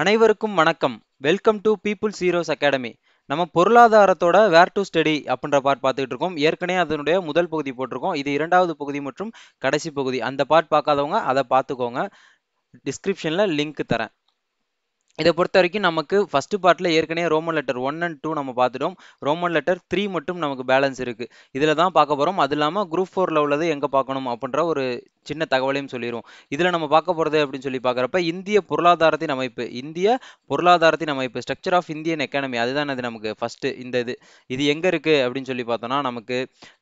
அனைவருக்கும் வணக்கம் welcome to people's heroes academy நம்ம பொருளாதாரத்தோட வேர் டு ஸ்டடி அப்படின்ற பார்ட் பார்த்துட்டு இருக்கோம் ஏற்கனவே அதனுடைய முதல் பகுதி போட்டிருக்கோம் இது இரண்டாவது பகுதி மற்றும் கடைசி பகுதி அந்த பார்ட் பார்க்காதவங்க அதை பார்த்துக்கோங்க டிஸ்கிரிப்ஷனில் லிங்க் தரேன் இதை பொறுத்த வரைக்கும் நமக்கு ஃபஸ்ட்டு பார்ட்டில் ஏற்கனவே Roman letter one and two நம்ம பார்த்துட்டோம் ரோமன் லெட்டர் த்ரீ மட்டும் நமக்கு பேலன்ஸ் இருக்குது இதில் தான் பார்க்க போகிறோம் அது இல்லாமல் குரூப் ஃபோரில் உள்ளது எங்கே பார்க்கணும் அப்படின்ற ஒரு சின்ன தகவலையும் சொல்லிடுவோம் இதில் நம்ம பார்க்க போகிறது அப்படின்னு சொல்லி பார்க்குறப்ப இந்திய பொருளாதாரத்தின் அமைப்பு இந்திய பொருளாதாரத்தின் அமைப்பு ஸ்ட்ரக்சர் ஆஃப் இந்தியன் எக்கானமி அதுதான் அது நமக்கு ஃபஸ்ட்டு இந்த இது இது எங்கே இருக்குது அப்படின்னு சொல்லி பார்த்தோம்னா நமக்கு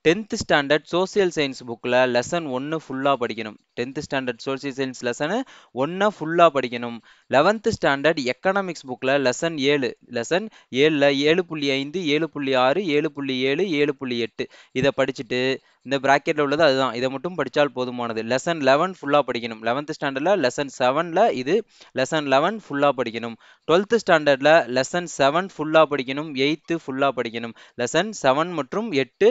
டென்த் ஸ்டாண்டர்ட் சோசியல் சயின்ஸ் புக்கில் லெசன் ஒன்று ஃபுல்லாக படிக்கணும் tenth standard social science lesson ஒன்றை ஃபுல்லாக படிக்கணும் லெவன்த் ஸ்டாண்டர்ட் எக்கனாமிக்ஸ் புக்கில் லெசன் ஏழு லெசன் ஏழில் ஏழு புள்ளி ஐந்து ஏழு புள்ளி ஆறு ஏழு புள்ளி ஏழு ஏழு புள்ளி எட்டு இதை படிச்சுட்டு இந்த பிராக்கெட்ல உள்ளது அதுதான் இதை மட்டும் படித்தால் போதுமானது லெசன் லெவன் ஃபுல்லாக படிக்கணும் லெவன்த் ஸ்டாண்டர்டில் லெசன் செவனில் இது லெசன் லெவன் ஃபுல்லாக படிக்கணும் டுவெல்த் ஸ்டாண்டர்டில் லெசன் செவன் ஃபுல்லாக படிக்கணும் எயித்து ஃபுல்லாக படிக்கணும் லெசன் செவன் மற்றும் எட்டு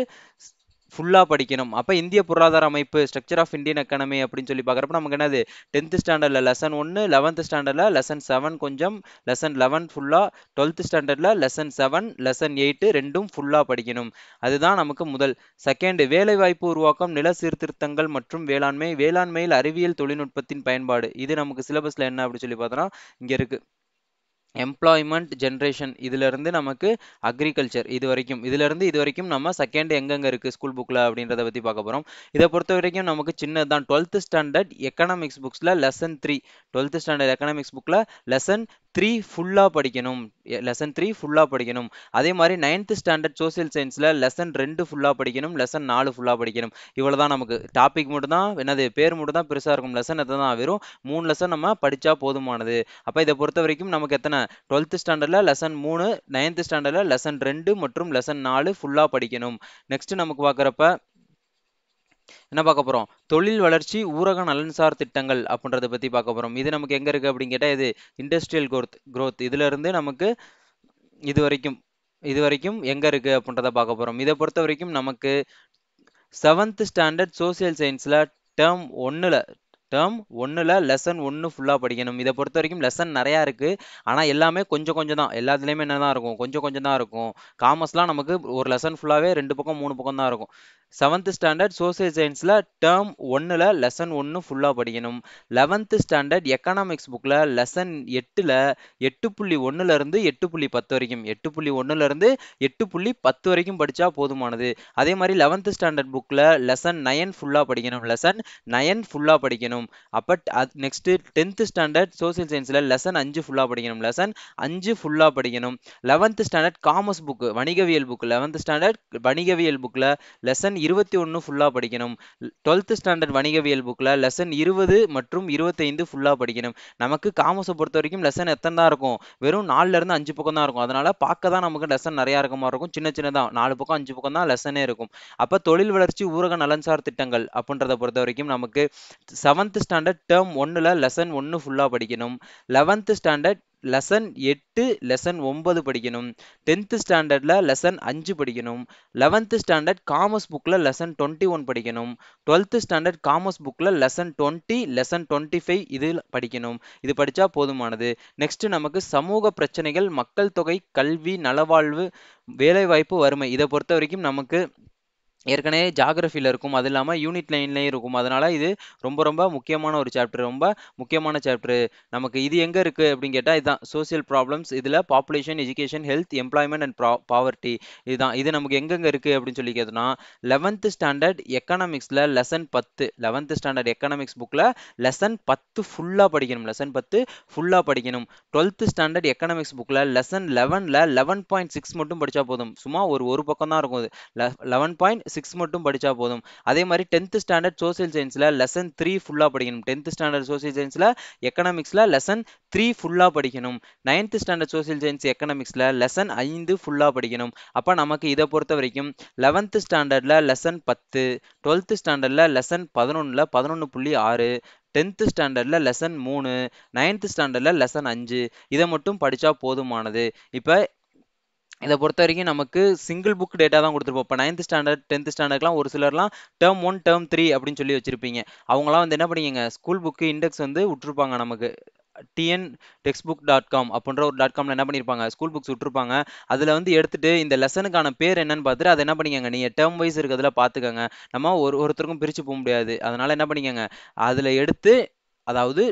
ஃபுல்லாக படிக்கணும் அப்போ இந்திய பொருளாதார அமைப்பு ஸ்ட்ரக்சர் ஆஃப் இந்தியன் எக்கனமி அப்படின்னு சொல்லி பார்க்குறப்ப நமக்கு என்னது டென்த்து ஸ்டாண்டர்டில் லெசன் ஒன்று லெவன்த்து ஸ்டாண்டர்டில் லெசன் செவன் கொஞ்சம் லெசன் லெவன் ஃபுல்லாக டுவெல்த் ஸ்டாண்டர்டில் லெசன் செவன் லெசன் எயிட்டு ரெண்டும் ஃபுல்லாக படிக்கணும் அதுதான் நமக்கு முதல் செகண்ட் வேலைவாய்ப்பு உருவாக்கம் நில சீர்திருத்தங்கள் மற்றும் வேளாண்மை வேளாண்மையில் அறிவியல் தொழில்நுட்பத்தின் பயன்பாடு இது நமக்கு சிலபஸில் என்ன அப்படின்னு சொல்லி பார்த்தோன்னா இங்கே இருக்குது எம்ப்ளாய்மெண்ட் ஜென்ரேஷன் இதிலிருந்து நமக்கு அக்ரிகல்ச்சர் இது வரைக்கும் இதிலிருந்து இது வரைக்கும் நம்ம செகண்ட் எங்கெங்கே இருக்குது ஸ்கூல் புக்கில் அப்படின்றத பற்றி பார்க்க போகிறோம் இதை பொறுத்த வரைக்கும் நமக்கு சின்னது தான் டுவெல்த்து ஸ்டாண்டர்ட் எக்கனாமிக்ஸ் புக்ஸில் lesson three twelfth standard economics புக்கில் லெசன் த்ரீ ஃபுல்லாக படிக்கணும் லெசன் த்ரீ ஃபுல்லாக படிக்கணும் அதே மாதிரி நைன்த்து ஸ்டாண்டர்ட் சோசியல் சயின்ஸில் லெசன் ரெண்டு ஃபுல்லாக படிக்கணும் லெசன் நாலு ஃபுல்லாக படிக்கணும் இவ்வளோ தான் நமக்கு டாபிக் மட்டும் தான் என்னது பேர் மட்டும் தான் பெருசாக இருக்கும் லெசன் எத்தனை தான் வெறும் மூணு லெசன் நம்ம படித்தா போதுமானது அப்போ இதை பொறுத்த வரைக்கும் நமக்கு எத்தனை டுவெல்த்து ஸ்டாண்டர்டில் லெசன் மூணு நைன்த்து ஸ்டாண்டர்டில் லெசன் ரெண்டு மற்றும் லெசன் நாலு ஃபுல்லாக படிக்கணும் நெக்ஸ்ட் நமக்கு பார்க்குறப்ப என்ன பார்க்க போகிறோம் தொழில் வளர்ச்சி ஊரக நலன்சார் திட்டங்கள் அப்படின்றத பற்றி பார்க்க போகிறோம் இது நமக்கு எங்கே இருக்குது அப்படின்னு கேட்டால் இது இண்டஸ்ட்ரியல் குரோத் குரோத் இதிலிருந்து நமக்கு இது வரைக்கும் இது வரைக்கும் எங்கே இருக்குது அப்படின்றத பார்க்க போகிறோம் இதை பொறுத்த வரைக்கும் நமக்கு செவன்த் ஸ்டாண்டர்ட் சோசியல் சயின்ஸில் டேர்ம் ஒன்றில் டேர்ம் ஒன்றில் லெசன் ஒன்று ஃபுல்லாக படிக்கணும் இதை பொறுத்த வரைக்கும் லெசன் நிறையா இருக்குது ஆனால் எல்லாமே கொஞ்சம் கொஞ்சம் தான் எல்லாத்துலேயுமே என்ன தான் இருக்கும் கொஞ்சம் கொஞ்சம் தான் இருக்கும் காமர்ஸ்லாம் நமக்கு ஒரு லெசன் ஃபுல்லாகவே ரெண்டு பக்கம் மூணு பக்கம் தான் இருக்கும் செவன்த் ஸ்டாண்டர்ட் சோசியல் சயின்ஸில் டேர்ம் ஒன்றில் லெசன் ஒன்று ஃபுல்லாக படிக்கணும் லெவன்த்து ஸ்டாண்டர்ட் எக்கனாமிக்ஸ் புக்கில் லெசன் எட்டில் எட்டு புள்ளி ஒன்றுலேருந்து எட்டு புள்ளி பத்து வரைக்கும் எட்டு புள்ளி ஒன்றுலேருந்து எட்டு புள்ளி பத்து வரைக்கும் படித்தா போதுமானது அதே மாதிரி லெவன்த்து ஸ்டாண்டர்ட் புக்கில் லெசன் நயன் ஃபுல்லாக படிக்கணும் லெசன் நயன் ஃபுல்லாக படிக்கணும் அப்போ அது நெக்ஸ்ட்டு டென்த்து ஸ்டாண்டர்ட் சோசியல் சயின்ஸில் லெசன் அஞ்சு ஃபுல்லாக படிக்கணும் லெசன் அஞ்சு ஃபுல்லாக படிக்கணும் லெவன்த்து ஸ்டாண்டர்ட் காமர்ஸ் புக்கு வணிகவியல் புக்கு லெவன்த்து ஸ்டாண்டர்ட் வணிகவியல் புக்கில் லெசன் இருபத்தி ஒன்று ஃபுல்லாக படிக்கணும் டுவெல்த் ஸ்டாண்டர்ட் வணிகவியல் புக்கில் லெசன் இருபது மற்றும் இருபத்தைந்து ஃபுல்லாக படிக்கணும் நமக்கு காமர்ஸை பொறுத்த வரைக்கும் லெசன் எத்தனை தான் இருக்கும் வெறும் நாலுலேருந்து அஞ்சு பக்கம் தான் இருக்கும் அதனால் பார்க்க தான் நமக்கு லெசன் நிறையா இருக்க மாதிரி இருக்கும் சின்ன சின்னதாக நாலு பக்கம் அஞ்சு பக்கம் தான் லெசனே இருக்கும் அப்போ தொழில் வளர்ச்சி ஊரக நலன்சார் திட்டங்கள் அப்படின்றத பொறுத்த வரைக்கும் நமக்கு செவன்த் ஸ்டாண்டர்ட் டேர்ம் ஒன்றில் லெசன் ஒன்று ஃபுல்லாக படிக்கணும் லெவன்த் ஸ்டாண்டர்ட் லெசன் எட்டு லெசன் ஒன்பது படிக்கணும் டென்த்து ஸ்டாண்டர்டில் லெசன் அஞ்சு படிக்கணும் லெவன்த்து ஸ்டாண்டர்ட் காமர்ஸ் புக்கில் லெசன் டுவெண்ட்டி ஒன் படிக்கணும் டுவெல்த்து ஸ்டாண்டர்ட் காமர்ஸ் புக்கில் lesson twenty lesson twenty five இது படிக்கணும் இது படித்தா போதுமானது நெக்ஸ்ட் நமக்கு சமூக பிரச்சனைகள் மக்கள் தொகை கல்வி நலவாழ்வு வேலைவாய்ப்பு வறுமை இதை பொறுத்த வரைக்கும் நமக்கு ஏற்கனவே ஜாகிரஃபியில் இருக்கும் அது இல்லாமல் யூனிட் லைன்லேயும் இருக்கும் அதனால் இது ரொம்ப ரொம்ப முக்கியமான ஒரு சாப்டர் ரொம்ப முக்கியமான சாப்டர் நமக்கு இது எங்கே இருக்குது அப்படின்னு கேட்டால் இதுதான் சோசியல் ப்ராப்ளம்ஸ் இதில் population education health employment and ப்ரா பாவர்ட்டி இதுதான் இது நமக்கு எங்கெங்கே இருக்குது அப்படின்னு சொல்லி கேட்டோம்னா லெவன்த்து ஸ்டாண்டர்ட் எக்கனாமிக்ஸில் லெசன் பத்து லெவன்த்து ஸ்டாண்டர்ட் எக்கனாமிக்ஸ் புக்கில் லெசன் பத்து ஃபுல்லாக படிக்கணும் லெசன் பத்து ஃபுல்லாக படிக்கணும் டுவெல்த்து ஸ்டாண்டர்ட் எக்கனாமிக்ஸ் புக்கில் லெசன் லெவனில் லெவன் பாயிண்ட் சிக்ஸ் மட்டும் படித்தா போதும் சும்மா ஒரு ஒரு பக்கம் தான் இருக்கும் அது லெவன் பாயிண்ட் சிக்ஸ் மட்டும் படித்தா போதும் அதே மாதிரி டென்த்து ஸ்டாண்டர்ட் சோசியல் சயின்ஸில் லெசன் த்ரீ ஃபுல்லாக படிக்கணும் டென்த்து ஸ்டாண்டர்ட் சோசியல் சயின்ஸில் எக்கனாமிக்ஸில் லெசன் த்ரீ ஃபுல்லாக படிக்கணும் நைன்த்து ஸ்டாண்டர்ட் சோசியல் சயின்ஸ் எக்கனாமிக்ஸில் லெசன் ஐந்து ஃபுல்லாக படிக்கணும் அப்போ நமக்கு இதை பொறுத்த வரைக்கும் லெவன்த்து ஸ்டாண்டர்டில் லெசன் பத்து டுவெல்த்து ஸ்டாண்டர்டில் லெசன் பதினொன்றில் பதினொன்று புள்ளி ஆறு டென்த்து ஸ்டாண்டர்டில் லெசன் மூணு நைன்த்து ஸ்டாண்டர்டில் லெசன் அஞ்சு இதை மட்டும் படித்தா போதுமானது இப்போ இதை பொறுத்த வரைக்கும் நமக்கு சிங்கிள் புக் டேட்டா தான் கொடுத்துருப்போம் இப்போ நைன்த் ஸ்டாண்டர்ட் டென்த் ஸ்டாண்டர்ட்லாம் ஒரு சிலர்லாம் டேர்ம் ஒன் டேர்ம் த்ரீ அப்படின்னு சொல்லி வச்சுருப்பீங்க அவங்களாம் வந்து என்ன பண்ணிங்க ஸ்கூல் புக்கு இண்டெக்ஸ் வந்து விட்டுருப்பாங்க நமக்கு TN text book dot com அப்படின்ற ஒரு டாட் காமில் என்ன பண்ணியிருப்பாங்க ஸ்கூல் புக்ஸ் விட்டுருப்பாங்க அதில் வந்து எடுத்துகிட்டு இந்த லெசனுக்கான பேர் என்னன்னு பார்த்துட்டு அதை என்ன பண்ணிக்கங்க நீங்கள் டேர்ம் வைஸ் இருக்கிறதுல பார்த்துக்கங்க நம்ம ஒரு ஒருத்தருக்கும் பிரித்து போக முடியாது அதனால் என்ன பண்ணிக்கங்க அதில் எடுத்து அதாவது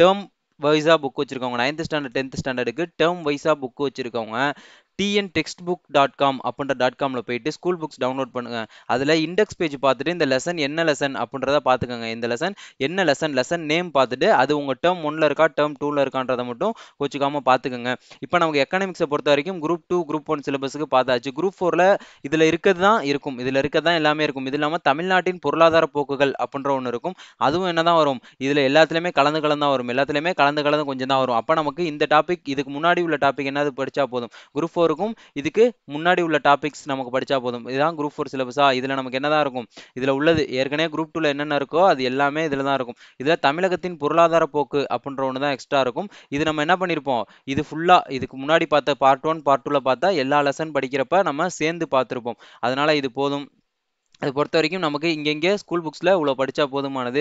டேர்ம் வைஸாக புக் வச்சுருக்கவங்க நைன்த் ஸ்டாண்டர்ட் டென்த் ஸ்டாண்டர்டுக்கு டேர்ம் வைஸாக புக் வச்சுருக்கவங்க TN text book dot com அப்படின்ற டாட் காமில் போயிட்டு ஸ்கூல் புக்ஸ் டவுன்லோட் பண்ணுங்கள் அதில் இண்டெக்ஸ் பேஜ் பார்த்துட்டு இந்த லெசன் என்ன லெசன் அப்படின்றத பார்த்துக்கோங்க இந்த லெசன் என்ன லெசன் லெசன் நேம் பார்த்துட்டு அது உங்கள் டேர்ம் ஒன்றில் இருக்கா டேர்ம் டூவில் இருக்கான்றதை மட்டும் கோச்சிக்காமல் பார்த்துக்கோங்க இப்போ நமக்கு எக்கனாமிக்ஸை பொறுத்த வரைக்கும் குரூப் டூ குரூப் ஒன் சிலபஸுக்கு பார்த்தாச்சு குரூப் ஃபோரில் இதில் இருக்கிறது தான் இருக்கும் இதில் இருக்கிறது தான் எல்லாமே இருக்கும் இது இல்லாமல் தமிழ்நாட்டின் பொருளாதார போக்குகள் அப்படின்ற ஒன்று இருக்கும் அதுவும் என்ன தான் வரும் இதில் எல்லாத்துலேயுமே கலந்து கலந்து தான் வரும் எல்லாத்துலேயுமே கலந்து கலந்து கொஞ்சம் தான் வரும் அப்போ நமக்கு இந்த டாபிக் இதுக்கு முன்னாடி உள்ள டாபிக் என்னது படித்தா போதும் குரூப் ஃபோர் ஃபோருக்கும் இதுக்கு முன்னாடி உள்ள டாபிக்ஸ் நமக்கு படித்தா போதும் இதுதான் குரூப் ஃபோர் சிலபஸா இதில் நமக்கு என்ன தான் இருக்கும் இதில் உள்ளது ஏற்கனவே குரூப் டூவில் என்னென்ன இருக்கோ அது எல்லாமே இதில் தான் இருக்கும் இதில் தமிழகத்தின் பொருளாதார போக்கு அப்படின்ற ஒன்று தான் எக்ஸ்ட்ரா இருக்கும் இது நம்ம என்ன பண்ணியிருப்போம் இது ஃபுல்லாக இதுக்கு முன்னாடி பார்த்த பார்ட் ஒன் பார்ட் டூவில் பார்த்தா எல்லா லெசன் படிக்கிறப்ப நம்ம சேர்ந்து பார்த்துருப்போம் அதனால் இது போதும் அது பொறுத்த வரைக்கும் நமக்கு இங்கெங்கே ஸ்கூல் புக்ஸில் இவ்வளோ படித்தா போதுமானது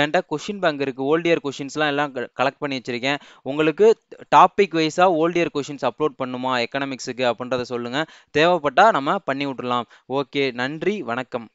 என்கிட்ட கொஷின் பேங்க் இருக்குது ஓல்டு இயர் கொஷின்ஸ்லாம் எல்லாம் கலெக்ட் பண்ணி வச்சுருக்கேன் உங்களுக்கு டாபிக் வைஸாக ஓல்டு இயர் கொஷின்ஸ் அப்லோட் பண்ணுமா எக்கனாமிக்ஸுக்கு அப்படின்றத சொல்லுங்கள் தேவைப்பட்டால் நம்ம பண்ணி விட்டுலாம் ஓகே நன்றி வணக்கம்